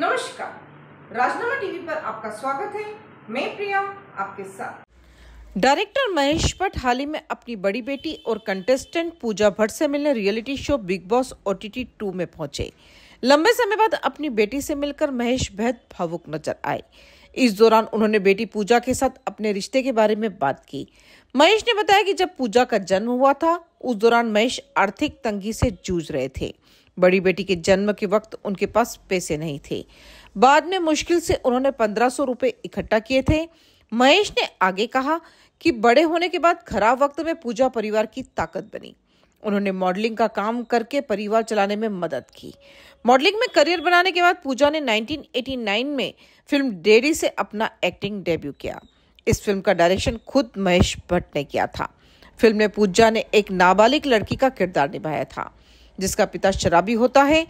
नमस्कार राजनामा टीवी पर आपका स्वागत है मैं प्रिया आपके साथ डायरेक्टर महेश भट्ट हाल ही में अपनी बड़ी बेटी और कंटेस्टेंट पूजा भट्ट से मिलने reality show Bigg Boss O T two में पहुंचे लंबे समय बाद अपनी बेटी से मिलकर महेश बेहद भावुक नजर आए इस दौरान उन्होंने बेटी पूजा के साथ अपने रिश्ते के बारे में बात की महेश ने बताया कि जब पूजा का जन्म हुआ था उस दौरान महेश आर्थिक तंगी से जूझ रहे थे बड़ी बेटी के जन्म के वक्त उनके पास पैसे नहीं थे बाद में मुश्किल से उन्होंने पंद्रह सौ रुपये इकट्ठा किए थे महेश ने आगे कहा कि बड़े होने के बाद खराब वक्त में पूजा परिवार की ताकत बनी उन्होंने मॉडलिंग का काम करके परिवार चलाने में मदद की मॉडलिंग में करियर बनाने के बाद पूजा ने 1989 में फिल्म डेडी से अपना एक्टिंग डेब्यू किया इस फिल्म का डायरेक्शन खुद महेश भट्ट ने किया था फिल्म में पूजा ने एक नाबालिग लड़की का किरदार निभाया था जिसका पिता शराबी होता है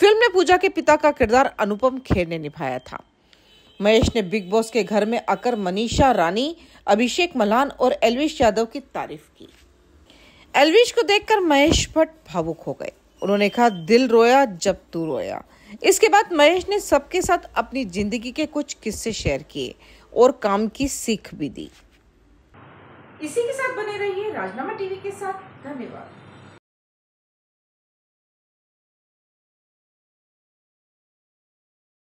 फिल्म में पूजा के पिता का किरदार अनुपम खेर ने निभाया था महेश ने बिग बॉस के घर में आकर मनीषा रानी अभिषेक मल्हान और एलविश यादव की तारीफ की एलविश को देखकर महेश भट्ट भावुक हो गए उन्होंने कहा दिल रोया जब तू रोया इसके बाद महेश ने सबके साथ अपनी जिंदगी के कुछ किस्से शेयर किए और काम की सीख भी दी इसी के साथ बने रहिए राजनामा टीवी के साथ धन्यवाद